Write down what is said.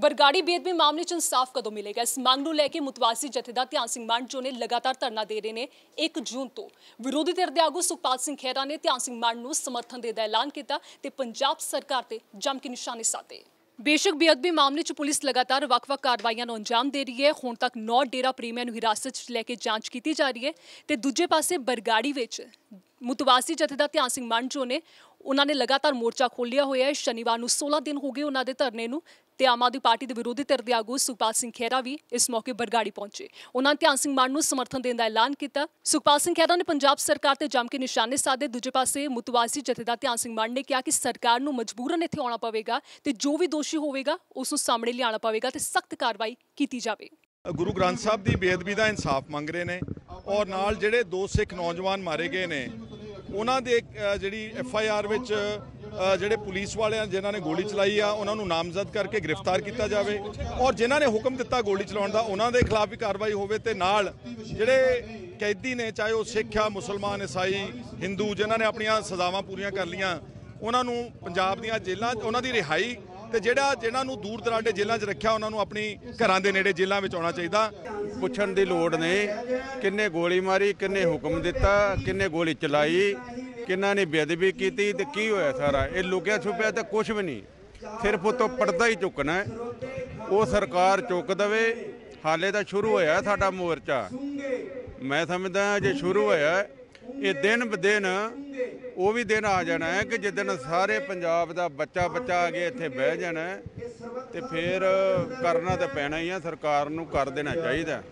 ਬਰਗਾੜੀ ਬੇਦਬੀ ਮਾਮਲੇ 'ਚ ਇਨਸਾਫ ਕਦੋਂ ਮਿਲੇਗਾ ਇਸ ਮੰਗ ਨੂੰ ਲੈ ਕੇ ਮੁਤਵਾਸੀ ਜਥੇਦਾਰ ਧਿਆਨ ਸਿੰਘ ਜੋ ਨੇ ਲਗਾਤਾਰ ਧਰਨਾ ਦੇ ਰਹੇ ਨੇ 1 ਜੂਨ ਤੋਂ ਵਿਰੋਧੀ ਧਿਰ ਦੇ ਆਗੂ ਸੁਖਪਾਲ ਸਿੰਘ ਖੇਰਾ ਨੇ ਧਿਆਨ ਸਿੰਘ ਮਾਨ ਨੂੰ ਸਮਰਥਨ ਦੇ ਦਾ ਐਲਾਨ ਕੀਤਾ ਤੇ ਪੰਜਾਬ ਸਰਕਾਰ ਤੇ ਜੰਮ ਕੇ ਨਿਸ਼ਾਨੇ ਸਾਤੇ ਬੇਸ਼ੱਕ ਬੇਅਦਬੀ ਮਾਮਲੇ 'ਚ ਪੁਲਿਸ ਲਗਾਤਾਰ ਵੱਖ-ਵੱਖ ਕਾਰਵਾਈਆਂ ਨੂੰ ਅੰਜਾਮ ਦੇ ਰਹੀ ਹੈ ਹੁਣ ਤੱਕ 9 ਡੇਰਾ ਪ੍ਰੀਮੀਅਰ ਨੂੰ ਹਿਰਾਸਤ 'ਚ ਲੈ ਕੇ ਜਾਂਚ ਕੀਤੀ ਜਾ ਰਹੀ ਹੈ ਤੇ ਦੂਜੇ ਪਾਸੇ ਬਰਗਾੜੀ ਵਿੱਚ ਮੁਤਵਾਸੀ ਜਥੇਦਾਰ ਧਿਆਨ ਸਿੰਘ ਜੋ ਨੇ ਉਹਨਾਂ ਨੇ ਲਗਾਤਾਰ ਮੋਰਚਾ ਖੋਲ੍ਹਿਆ ਹੋਇਆ ਹੈ ਸ਼ਨੀਵਾਰ ਨੂੰ 16 ਦਿਨ ਹੋ ਗਏ ਉਹਨਾਂ ਦੇ ਧਰਨੇ ਨੂੰ ਤੇ ਆਮ ਆਦਮੀ ਪਾਰਟੀ ਦੇ ਵਿਰੋਧੀ ਧਿਰ ਦੇ ਆਗੂ ਸੁਖਪਾਲ ਸਿੰਘ ਖੇਰਾ ਵੀ ਇਸ ਮੌਕੇ ਬਰਗਾੜੀ ਪਹੁੰਚੇ ਉਹਨਾਂ ਧਿਆਨ ਸਿੰਘ ਮਾਨ ਨੂੰ ਸਮਰਥਨ ਦੇਣ ਦਾ ਐਲਾਨ ਕੀਤਾ ਸੁਖਪਾਲ ਸਿੰਘ ਖੇਰਾ ਨੇ ਪੰਜਾਬ ਸਰਕਾਰ ਤੇ ਜੰਮ ਕੇ ਨਿਸ਼ਾਨੇ ਸਾਧੇ ਦੂਜੇ ਪਾਸੇ ਜਥੇ ਜਥੇਦਾਰ ਧਿਆਨ ਸਿੰਘ ਮਾਨ ਨੇ ਕਿਹਾ ਕਿ ਸਰਕਾਰ ਨੂੰ ਮਜਬੂਰਨ ਇੱਥੇ ਆਉਣਾ ਪਵੇਗਾ ਤੇ ਜੋ ਵੀ ਦੋਸ਼ੀ ਹੋਵੇਗਾ ਉਸ ਨੂੰ ਸਾਹਮਣੇ ਲਿਆਉਣਾ ਪਵੇਗਾ ਤੇ ਸਖਤ ਕਾਰਵਾਈ ਕੀਤੀ ਜਾਵੇ ਗੁਰੂ ਗ੍ਰੰਥ ਸਾਹਿਬ ਦੀ ਬੇਅਦਬੀ ਦਾ ਇਨਸਾਫ ਮੰਗ ਰਹੇ ਨੇ ਔਰ ਨਾਲ ਜਿਹੜੇ ਦੋ ਸਿੱਖ ਨੌਜਵਾਨ ਮਾਰੇ ਗਏ ਨੇ ਉਹਨਾਂ ਦੇ ਜਿਹੜੀ ਐਫ ਆਈ ਆਰ ਵਿੱਚ ਜਿਹੜੇ ਪੁਲਿਸ ਵਾਲਿਆਂ ਜਿਨ੍ਹਾਂ ਨੇ ਗੋਲੀ ਚਲਾਈ ਆ ਉਹਨਾਂ ਨੂੰ ਨਾਮਜ਼ਦ ਕਰਕੇ ਗ੍ਰਿਫਤਾਰ ਕੀਤਾ ਜਾਵੇ ਔਰ ਜਿਨ੍ਹਾਂ ਨੇ ਹੁਕਮ ਦਿੱਤਾ ਗੋਲੀ ਚਲਾਉਣ ਦਾ ਉਹਨਾਂ ਦੇ ਖਿਲਾਫ ਵੀ ਕਾਰਵਾਈ ਹੋਵੇ ਤੇ ਨਾਲ ਜਿਹੜੇ ਕੈਦੀ ਨੇ ਚਾਹੇ ਉਹ ਸਿੱਖ ਆ ਮੁਸਲਮਾਨ ਈਸਾਈ ਹਿੰਦੂ ਜਿਨ੍ਹਾਂ ਨੇ ਆਪਣੀਆਂ ਸਜ਼ਾਵਾਂ ਪੂਰੀਆਂ ਕਰ ਲੀਆਂ ਉਹਨਾਂ ਨੂੰ ਪੰਜਾਬ ਦੀਆਂ ਜੇਲ੍ਹਾਂ ਉਹਨਾਂ ਦੀ ਰਿਹਾਈ ਤੇ ਜਿਹੜਾ ਜਿਨ੍ਹਾਂ ਨੂੰ ਦੂਰ ਦਰਾਡੇ ਜੇਲ੍ਹਾਂ 'ਚ ਰੱਖਿਆ ਉਹਨਾਂ ਨੂੰ ਆਪਣੀ ਘਰਾਂ ਦੇ ਨੇੜੇ ਜੇਲ੍ਹਾਂ ਵਿੱਚ ਆਉਣਾ ਚਾਹੀਦਾ ਪੁੱਛਣ ਦੀ ਲੋੜ ਨਹੀਂ ਕਿੰਨੇ ਗੋਲੀ ਮਾਰੀ ਕਿੰਨੇ ਹੁਕਮ ਦਿੱਤਾ ਕਿੰਨੇ ਗੋਲੀ ਚਲਾਈ ਕਿੰਨਾ ਨੇ ਬੇਅਦਬੀ ਕੀਤੀ ਤੇ ਕੀ ਹੋਇਆ ਸਾਰਾ ਇਹ ਲੁਕਿਆ ਛੁਪਿਆ ਤੇ ਕੁਝ ਵੀ ਨਹੀਂ ਸਿਰਫ ਉਤੋਂ ਪਰਦਾ ਹੀ ਚੁੱਕਣਾ ਉਹ ਸਰਕਾਰ ਚੁੱਕ ਦਵੇ ਹਾਲੇ ਤਾਂ ਸ਼ੁਰੂ ਹੋਇਆ ਸਾਡਾ ਮੋਰਚਾ ਮੈਂ ਸਮਝਦਾ ਜੇ ਸ਼ੁਰੂ ਹੋਇਆ ਇਹ ਦਿਨ ਬਦਿਨ ਉਹ ਵੀ ਦਿਨ ਆ ਜਾਣਾ ਹੈ ਕਿ ਦਿਨ ਸਾਰੇ ਪੰਜਾਬ ਦਾ ਬੱਚਾ ਬੱਚਾ ਆ ਕੇ ਇੱਥੇ ਬਹਿ ਜਾਣਾ ਤੇ ਫਿਰ ਕਰਨਾ ਤਾਂ ਪੈਣਾ ਹੀ ਆ ਸਰਕਾਰ ਨੂੰ ਕਰ ਦੇਣਾ ਚਾਹੀਦਾ